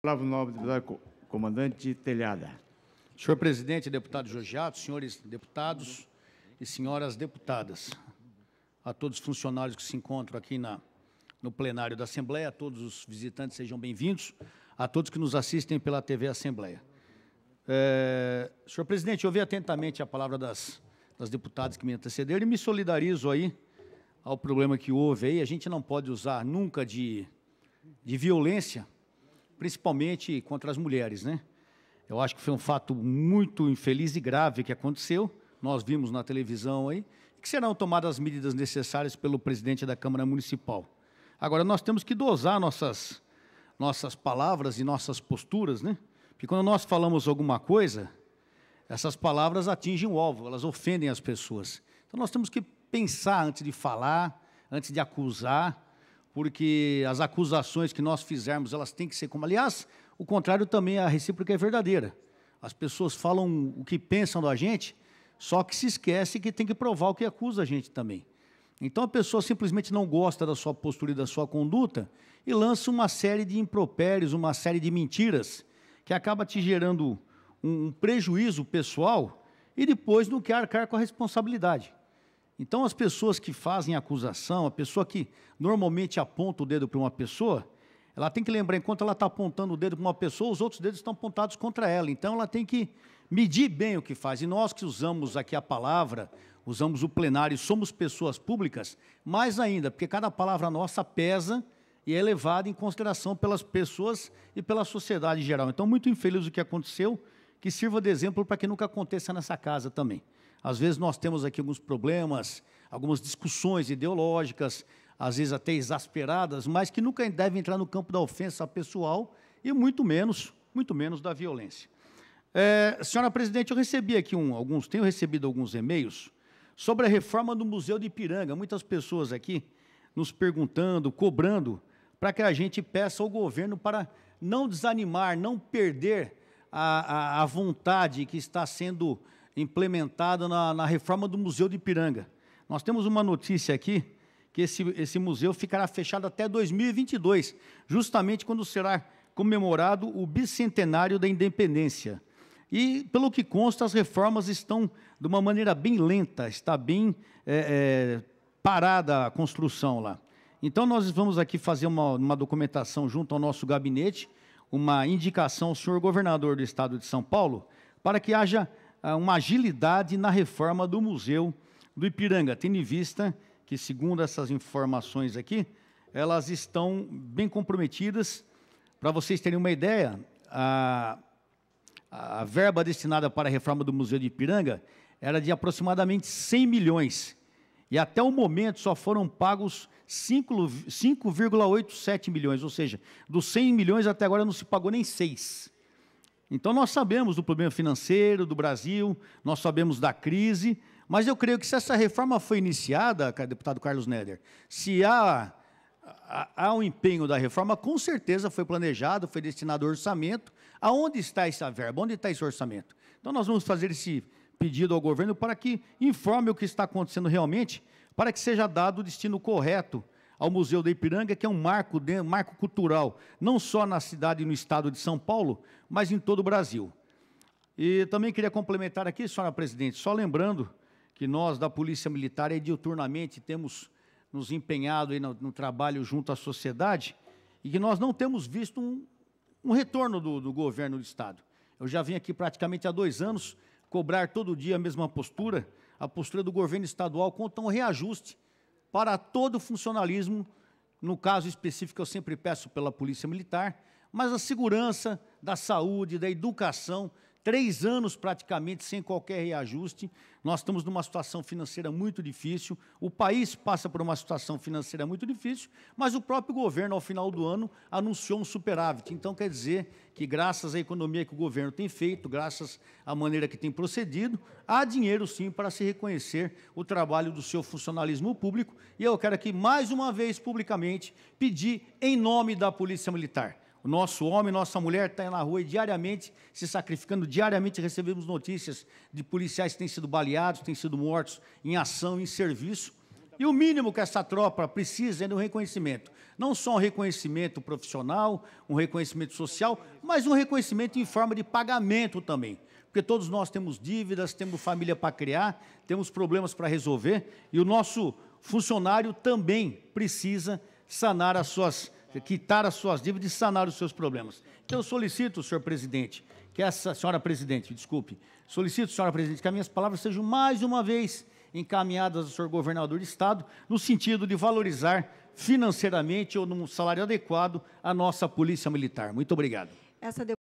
Palavra Nobre, deputado comandante Telhada. Senhor presidente, deputado Jojato, senhores deputados e senhoras deputadas, a todos os funcionários que se encontram aqui na, no plenário da Assembleia, a todos os visitantes sejam bem-vindos, a todos que nos assistem pela TV Assembleia. É, senhor presidente, eu ouvi atentamente a palavra das, das deputadas que me antecederam e me solidarizo aí ao problema que houve aí. A gente não pode usar nunca de, de violência principalmente contra as mulheres, né? Eu acho que foi um fato muito infeliz e grave que aconteceu. Nós vimos na televisão aí que serão tomadas as medidas necessárias pelo presidente da Câmara Municipal. Agora nós temos que dosar nossas nossas palavras e nossas posturas, né? Porque quando nós falamos alguma coisa, essas palavras atingem o alvo, elas ofendem as pessoas. Então nós temos que pensar antes de falar, antes de acusar, porque as acusações que nós fizermos, elas têm que ser como. Aliás, o contrário também, a recíproca é verdadeira. As pessoas falam o que pensam da gente, só que se esquece que tem que provar o que acusa a gente também. Então a pessoa simplesmente não gosta da sua postura e da sua conduta e lança uma série de impropérios, uma série de mentiras, que acaba te gerando um, prejuízo pessoal e depois não quer arcar com a responsabilidade. Então, as pessoas que fazem acusação, a pessoa que normalmente aponta o dedo para uma pessoa, ela tem que lembrar, enquanto ela está apontando o dedo para uma pessoa, os outros dedos estão apontados contra ela. Então, ela tem que medir bem o que faz. E nós que usamos aqui a palavra, usamos o plenário, somos pessoas públicas, mais ainda, porque cada palavra nossa pesa e é levada em consideração pelas pessoas e pela sociedade em geral. Então, muito infeliz o que aconteceu, que sirva de exemplo para que nunca aconteça nessa casa também. Às vezes nós temos aqui alguns problemas, algumas discussões ideológicas, às vezes até exasperadas, mas que nunca devem entrar no campo da ofensa pessoal e muito menos, muito menos da violência. É, senhora presidente, eu recebi aqui um, alguns, tenho recebido alguns e-mails sobre a reforma do Museu de Ipiranga. Muitas pessoas aqui nos perguntando, cobrando, para que a gente peça ao governo para não desanimar, não perder a, a, a vontade que está sendo implementada na, na reforma do Museu de Ipiranga. Nós temos uma notícia aqui que esse, esse museu ficará fechado até 2022, justamente quando será comemorado o bicentenário da independência. E, pelo que consta, as reformas estão de uma maneira bem lenta, está bem é, é, parada a construção lá. Então, nós vamos aqui fazer uma, uma documentação junto ao nosso gabinete, uma indicação ao senhor governador do estado de São Paulo, para que haja ah, uma agilidade na reforma do Museu do Ipiranga, tendo em vista que, segundo essas informações aqui, elas estão bem comprometidas. Para vocês terem uma ideia, a, a verba destinada para a reforma do Museu de Ipiranga era de aproximadamente 100 milhões. E até o momento só foram pagos 5,87 milhões, ou seja, dos 100 milhões até agora não se pagou nem 6. Então nós sabemos do problema financeiro do Brasil, nós sabemos da crise, mas eu creio que se essa reforma foi iniciada, deputado Carlos Neder, se há, há um empenho da reforma, com certeza foi planejado, foi destinado ao orçamento. Aonde está essa verba? Onde está esse orçamento? Então nós vamos fazer esse pedido ao governo para que informe o que está acontecendo realmente, para que seja dado o destino correto ao Museu da Ipiranga, que é um marco, um marco cultural, não só na cidade e no estado de São Paulo, mas em todo o Brasil. E também queria complementar aqui, senhora presidente, só lembrando que nós da Polícia Militar diuturnamente temos nos empenhado no, no, trabalho junto à sociedade e que nós não temos visto um, um retorno do, do governo do Estado. Eu já vim aqui praticamente há dois anos cobrar todo dia a mesma postura, a postura do governo estadual quanto a um reajuste para todo o funcionalismo, no caso específico eu sempre peço pela Polícia Militar, mas a segurança, da saúde, da educação, três anos praticamente sem qualquer reajuste. Nós estamos numa situação financeira muito difícil, o país passa por uma situação financeira muito difícil, mas o próprio governo, ao final do ano, anunciou um superávit. Então, quer dizer que, graças à economia que o governo tem feito, graças à maneira que tem procedido, há dinheiro sim para se reconhecer o trabalho do seu funcionalismo público. E eu quero aqui, mais uma vez, publicamente, pedir, em nome da Polícia Militar, o nosso homem, nossa mulher está na rua e diariamente se sacrificando, diariamente recebemos notícias de policiais que têm sido baleados, têm sido mortos em ação, em serviço. E o mínimo que essa tropa precisa é de um reconhecimento. Não só um reconhecimento profissional, um reconhecimento social, mas um reconhecimento em forma de pagamento também. Porque todos nós temos dívidas, temos família para criar, temos problemas para resolver e o nosso funcionário também precisa sanar as suas quitar as suas dívidas e sanar os seus problemas. Então, eu solicito, senhor presidente, que essa senhora presidente, desculpe, solicito, senhora presidente, que as minhas palavras sejam mais uma vez encaminhadas ao senhor governador de estado, no sentido de valorizar financeiramente ou num salário adequado a nossa polícia militar. Muito obrigado.